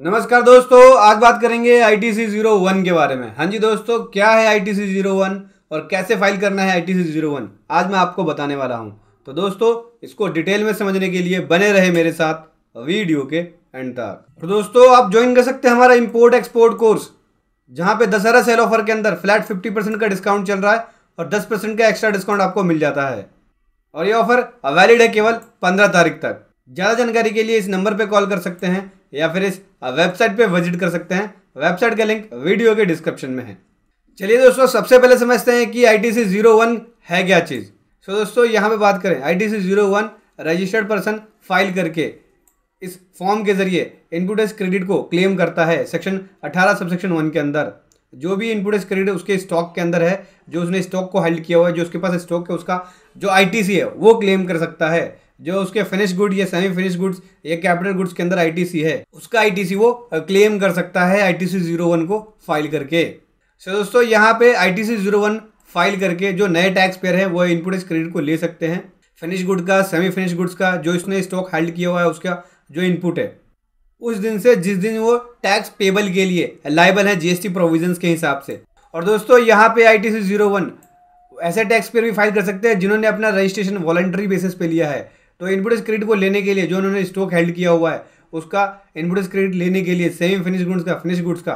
नमस्कार दोस्तों आज बात करेंगे I T C zero one के बारे में हाँ जी दोस्तों क्या है I T C zero one और कैसे फाइल करना है I T C zero one आज मैं आपको बताने वाला हूँ तो दोस्तों इसको डिटेल में समझने के लिए बने रहे मेरे साथ वीडियो के एंड तक तो दोस्तों आप ज्वाइन कर सकते हैं हमारा इम्पोर्ट एक्सपोर्ट कोर्स जहाँ पे दशहरा सेल ऑफर के अंदर फ्लैट फिफ्टी परसेंट का डिस्काउंट चल रहा है और दस परसेंट का एक्स्ट्रा डिस्काउंट आपको मिल जाता है और ये ऑफर वैलिड है केवल पंद्रह तारीख तक ज़्यादा जानकारी के लिए इस नंबर पर कॉल कर सकते हैं या फिर इस वेबसाइट पर विजिट कर सकते हैं वेबसाइट का लिंक वीडियो के डिस्क्रिप्शन में है चलिए दोस्तों सबसे पहले समझते हैं कि I T C zero one है क्या चीज़ सो दोस्तों यहाँ पे बात करें I T C zero one registered person file करके इस फॉर्म के जरिए इनपुटेस क्रेडिट को क्लेम करता है सेक्शन 18 सब सेक्शन वन के अंदर जो भी इनपुट एस क्रेडिट उसके स्टॉक के अंदर है जो उसने स्टॉक को हेल्ड किया हुआ है जो उसके पास स्टॉक है उसका जो सी है वो क्लेम कर सकता है जो उसके फिनिश गुड या सेमी फिनिश गुड्स या कैपिटल गुड्स के अंदर आईटीसी है उसका आईटीसी वो क्लेम कर सकता है आईटीसी जीरो वन को फाइल करके सो दोस्तों यहाँ पे आईटीसी जीरो वन फाइल करके जो नए टैक्स पेयर है वो इनपुट इस क्रेडिट को ले सकते हैं फिनिश गुड का सेमी फिनिश गुड्स का जो इसने स्टॉक हेल्ड किया हुआ है उसका जो इनपुट है उस दिन से जिस दिन वो टैक्स पेबल के लिए लाइबल है जीएसटी प्रोविजन के हिसाब से और दोस्तों यहाँ पे I T C zero one ऐसे टैक्स पेयर भी फाइल कर सकते हैं जिन्होंने अपना रजिस्ट्रेशन वॉलेंट्री बेसिस पे लिया है तो इनपुट क्रेडिट को लेने के लिए जो उन्होंने स्टॉक हेल्ड किया हुआ है उसका इनपुट क्रेडिट लेने के लिए सेमी फिनिश गुड्स का फिनिश गुड्स का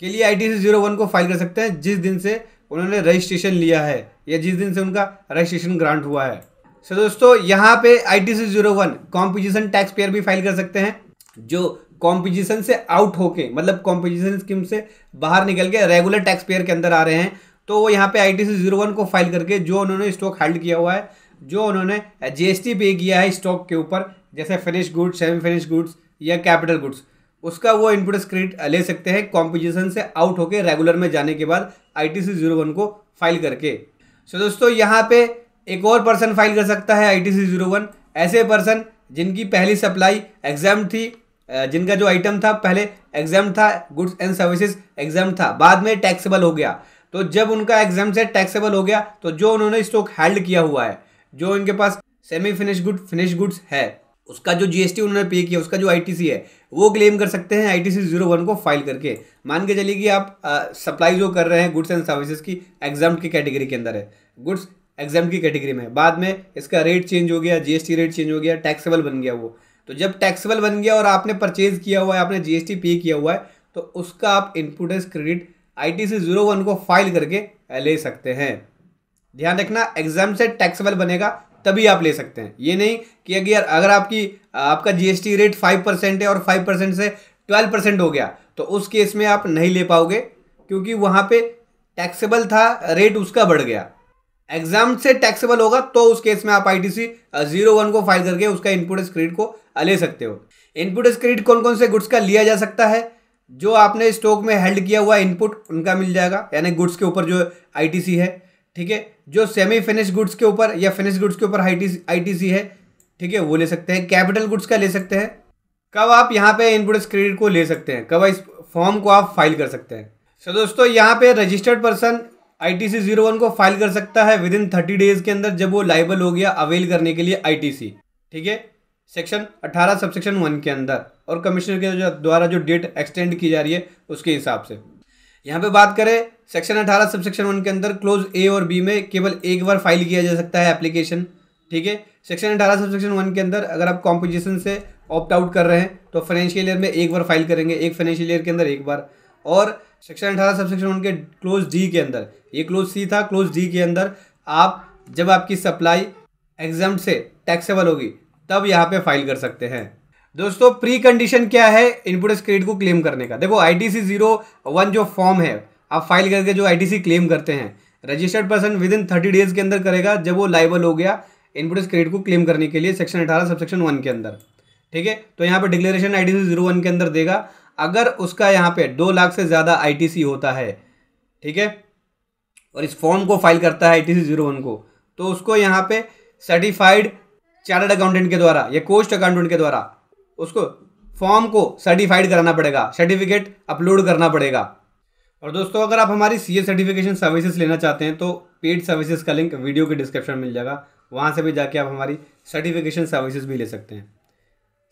के लिए I T C zero one को फाइल कर सकते हैं जिस दिन से उन्होंने रजिस्ट्रेशन लिया है या जिस दिन से उनका रजिस्ट्रेशन ग्रांट हुआ है सो so, दोस्तों यहाँ पे I T C zero one composition taxpayer भी फाइल कर सकते हैं जो कॉम्पिजिशन से आउट होके मतलब कॉम्पिजिशन स्कीम से बाहर निकल के रेगुलर टैक्स पेयर के अंदर आ रहे हैं तो वो यहाँ पे I T C zero one को फाइल करके जो उन्होंने स्टॉक हेल्ड किया हुआ है जो उन्होंने जीएसटी पे किया है स्टॉक के ऊपर जैसे finish goods semi finish goods या कैपिटल गुड्स उसका वो इनपुट क्रेडिट ले सकते हैं कॉम्पोजिशन से आउट होकर रेगुलर में जाने के बाद I T C zero one को फाइल करके सो so दोस्तों यहाँ पे एक और पर्सन फाइल कर सकता है I T C zero one ऐसे पर्सन जिनकी पहली सप्लाई एग्जाम थी जिनका जो आइटम था पहले एग्जाम था गुड्स एंड सर्विसेज एग्जाम था बाद में टैक्सेबल हो गया तो जब उनका एग्जाम से टैक्सेबल हो गया तो जो उन्होंने स्टॉक हेल्ड किया हुआ है जो इनके पास semi finish good finish goods है उसका जो जीएसटी उन्होंने पे किया उसका जो आईटीसी है वो क्लेम कर सकते हैं आईटीसी जीरो वन को फाइल करके मान के चलिए कि आप सप्लाई जो कर रहे हैं गुड्स एंड सर्विसेज की एग्जाम की कैटेगरी के अंदर है गुड्स एग्जाम की कैटेगरी में बाद में इसका रेट चेंज हो गया जीएसटी रेट चेंज हो गया टैक्सेबल बन गया वो तो जब टैक्सेबल बन गया और आपने परचेज किया हुआ है आपने जीएसटी पे किया हुआ है तो उसका आप input as credit I T C zero one को फाइल करके ले सकते हैं ध्यान रखना एग्जाम से टैक्सेबल बनेगा तभी आप ले सकते हैं ये नहीं कि अगर अगर आपकी आपका जीएसटी रेट फाइव परसेंट है और फाइव परसेंट से ट्वेल्व परसेंट हो गया तो उस केस में आप नहीं ले पाओगे क्योंकि वहाँ पे टैक्सेबल था रेट उसका बढ़ गया एग्जाम से टैक्सेबल होगा तो उस केस में आप I T C zero one को फाइल करके उसका इनपुट क्रेडिट को ले सकते हो इनपुट क्रेडिट कौन कौन से गुड्स का लिया जा सकता है जो आपने स्टॉक में हेल्ड किया हुआ इनपुट उनका मिल जाएगा यानी गुड्स के ऊपर जो आई टी सी है ठीक है जो सेमी फिनिश गुड्स के ऊपर या फिनिश गुड्स के ऊपर आईटीसी है ठीक है वो ले सकते हैं कैपिटल गुड्स का ले सकते हैं कब आप यहाँ पे इनपुट्स क्रेडिट को ले सकते हैं कब इस फॉर्म को आप फाइल कर सकते हैं सो दोस्तों यहाँ पे registered person I T C zero one को फाइल कर सकता है विद इन थर्टी डेज के अंदर जब वो लाइबल हो गया अवेल करने के लिए आई टी सी ठीक है सेक्शन अठारह सब सेक्शन वन के अंदर और कमिश्नर के द्वारा जो डेट एक्सटेंड की जा रही है उसके हिसाब से यहाँ पे बात करें सेक्शन 18 सब सेक्शन वन के अंदर क्लोज ए और बी में केवल एक बार फाइल किया जा सकता है एप्लीकेशन ठीक है सेक्शन 18 सब सेक्शन वन के अंदर अगर आप कॉम्पोजिशन से ऑप्ट आउट कर रहे हैं तो फाइनेंशियल ईयर में एक बार फाइल करेंगे एक फाइनेंशियल ईयर के अंदर एक बार और सेक्शन अठारह सब सेक्शन वन के क्लोज डी के अंदर ये क्लोज सी था क्लोज डी के अंदर आप जब आपकी सप्लाई एग्जाम से टैक्सेबल होगी तब यहाँ पे फाइल कर सकते हैं दोस्तों प्री कंडीशन क्या है इनपुट क्रेडिट को क्लेम करने का देखो I T C zero one जो फॉर्म है आप फाइल करके जो आई टी सी क्लेम करते हैं registered person within thirty days के अंदर करेगा जब वो लाइबल हो गया इनपुट क्रेडिट को क्लेम करने के लिए सेक्शन अठारह सब सेक्शन वन के अंदर ठीक है तो यहाँ पे declaration I T C zero one के अंदर देगा अगर उसका यहाँ पे दो लाख से ज़्यादा आई टी सी होता है ठीक है और इस फॉर्म को फाइल करता है I T C zero one को तो उसको यहाँ पे सर्टिफाइड चार्टर्ड अकाउंटेंट के द्वारा या कोस्ट अकाउंटेंट के द्वारा उसको फॉर्म को सर्टिफाइड कराना पड़ेगा सर्टिफिकेट अपलोड करना पड़ेगा और दोस्तों अगर आप हमारी सी सर्टिफिकेशन सर्विसेज लेना चाहते हैं तो पेड सर्विसेज का लिंक वीडियो के डिस्क्रिप्शन मिल जाएगा वहाँ से भी जाके आप हमारी सर्टिफिकेशन सर्विसेज भी ले सकते हैं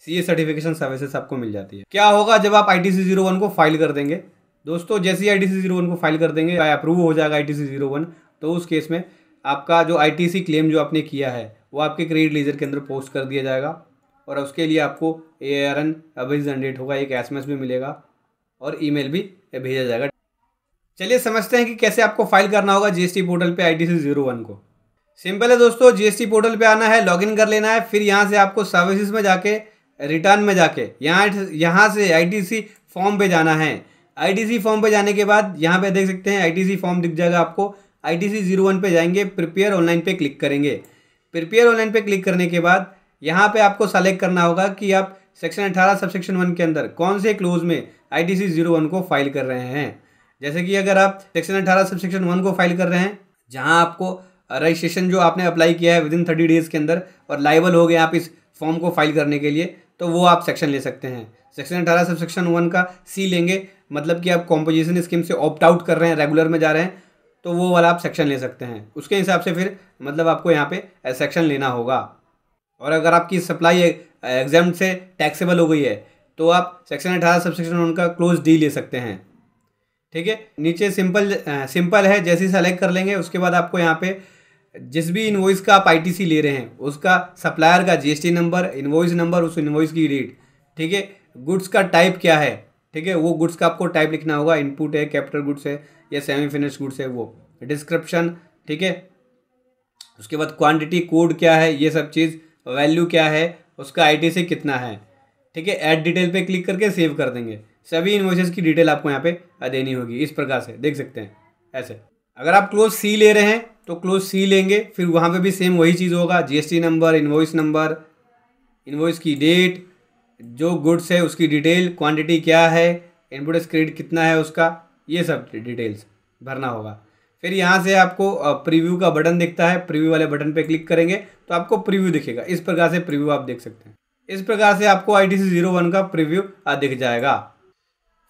सी सर्टिफिकेशन सर्विसेज आपको मिल जाती है क्या होगा जब आप I T C zero one को फाइल कर देंगे दोस्तों जैसे ही I T C zero one को फाइल कर देंगे या अप्रूव हो जाएगा I T C zero one तो उस केस में आपका जो आई टी सी क्लेम जो आपने किया है वो आपके क्रेडिट लीजर के अंदर पोस्ट कर दिया जाएगा और उसके लिए आपको ए आर एन अभी जनरेट होगा एक एस भी मिलेगा और ईमेल भी भेजा जाएगा चलिए समझते हैं कि कैसे आपको फाइल करना होगा जीएसटी पोर्टल पे I T C zero one को सिंपल है दोस्तों जीएसटी पोर्टल पे आना है लॉगिन कर लेना है फिर यहाँ से आपको सर्विसेज में जाके रिटर्न में जाके यहाँ यहाँ से आईटीसी फॉर्म पे जाना है आईटीसी फॉर्म पे जाने के बाद यहाँ पे देख सकते हैं आईटीसी फॉर्म दिख जाएगा आपको आईटीसी जीरो वन पर जाएंगे प्रिपेयर ऑनलाइन पे क्लिक करेंगे प्रिपेयर ऑनलाइन पर क्लिक करने के बाद यहाँ पे आपको सेलेक्ट करना होगा कि आप सेक्शन 18 सब सेक्शन वन के अंदर कौन से क्लोज में आई टी को फाइल कर रहे हैं जैसे कि अगर आप सेक्शन अठारह सब सेक्शन वन को फाइल कर रहे हैं जहाँ आपको रजिस्ट्रेशन जो आपने अप्लाई किया है विद इन थर्टी डेज़ के अंदर और लाइबल हो गए आप इस फॉर्म को फाइल करने के लिए तो वो आप सेक्शन ले सकते हैं सेक्शन अठारह सब सेक्शन वन का सी लेंगे मतलब कि आप कॉम्पोजिशन स्कीम से ऑप्ट आउट कर रहे हैं रेगुलर में जा रहे हैं तो वो वाला आप सेक्शन ले सकते हैं उसके हिसाब से फिर मतलब आपको यहाँ पे सेक्शन लेना होगा और अगर आपकी सप्लाई एग्जाम से टैक्सेबल हो गई है तो आप सेक्शन अठारह सब सेक्शन का क्लोज डी ले सकते हैं ठीक है नीचे सिंपल सिंपल है जैसे सेलेक्ट कर लेंगे उसके बाद आपको यहाँ पे जिस भी इन्वॉइस का आप आईटीसी ले रहे हैं उसका सप्लायर का जीएसटी नंबर इन्वॉइस नंबर उस इन्वॉइस की रेट ठीक है गुड्स का टाइप क्या है ठीक है वो गुड्स का आपको टाइप लिखना होगा इनपुट है कैपिटल गुड्स है या सेमी फिनिश गुड्स है वो डिस्क्रिप्शन ठीक है उसके बाद क्वान्टिटी कोड क्या है ये सब चीज़ वैल्यू क्या है उसका आई से कितना है ठीक है ऐड डिटेल पे क्लिक करके सेव कर देंगे सभी इन्वॉइसेस की डिटेल आपको यहाँ पे देनी होगी इस प्रकार से देख सकते हैं ऐसे अगर आप क्लोज सी ले रहे हैं तो क्लोज सी लेंगे फिर वहाँ पे भी सेम वही चीज़ होगा GST number invoice number invoice की डेट जो गुड्स है उसकी डिटेल क्वान्टिटी क्या है इनपुट क्रेडिट कितना है उसका ये सब डिटेल्स भरना होगा फिर यहाँ से आपको प्रीव्यू का बटन दिखता है प्रीव्यू वाले बटन पर क्लिक करेंगे तो आपको प्रीव्यू दिखेगा इस प्रकार से प्रीव्यू आप देख सकते हैं इस प्रकार से आपको I T C zero one का प्रिव्यू दिख जाएगा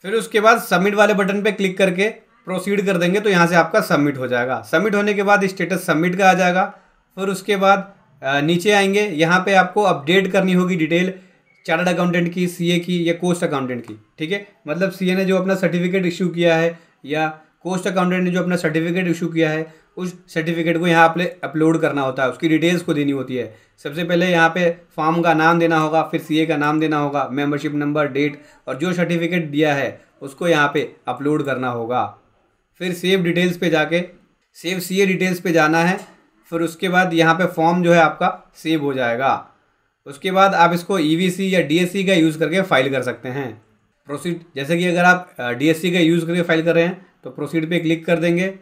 फिर उसके बाद सबमिट वाले बटन पर क्लिक करके प्रोसीड कर देंगे तो यहाँ से आपका सबमिट हो जाएगा सबमिट होने के बाद स्टेटस सबमिट का आ जाएगा फिर उसके बाद नीचे आएंगे यहाँ पे आपको अपडेट करनी होगी डिटेल चार्टर्ड अकाउंटेंट की सीए की या कोस्ट अकाउंटेंट की ठीक है मतलब सीए ने जो अपना सर्टिफिकेट इशू किया है या कोस्ट अकाउंटेंट ने जो अपना सर्टिफिकेट इशू किया है उस सर्टिफिकेट को यहाँ आपने अपलोड करना होता है उसकी डिटेल्स को देनी होती है सबसे पहले यहाँ पे फॉर्म का नाम देना होगा फिर सीए का नाम देना होगा मेंबरशिप नंबर डेट और जो सर्टिफिकेट दिया है उसको यहाँ पे अपलोड करना होगा फिर सेव डिटेल्स पे जाके सेव सीए डिटेल्स पे जाना है फिर उसके बाद यहाँ पे फॉर्म जो है आपका सेव हो जाएगा उसके बाद आप इसको ई e या डी का यूज़ करके फाइल कर सकते हैं प्रोसीड जैसे कि अगर आप डी का यूज़ करके फाइल कर रहे हैं तो प्रोसीड पे क्लिक कर देंगे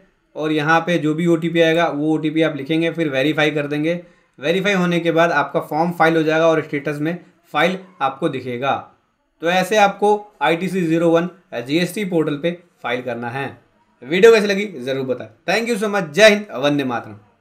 और यहाँ पे जो भी ओ आएगा वो ओ आप लिखेंगे फिर वेरीफाई कर देंगे वेरीफाई होने के बाद आपका फॉर्म फाइल हो जाएगा और स्टेटस में फाइल आपको दिखेगा तो ऐसे आपको I T C zero one जी पोर्टल पर फाइल करना है वीडियो कैसी लगी ज़रूर बताएं थैंक यू सो मच जय हिंद वंदे मातरम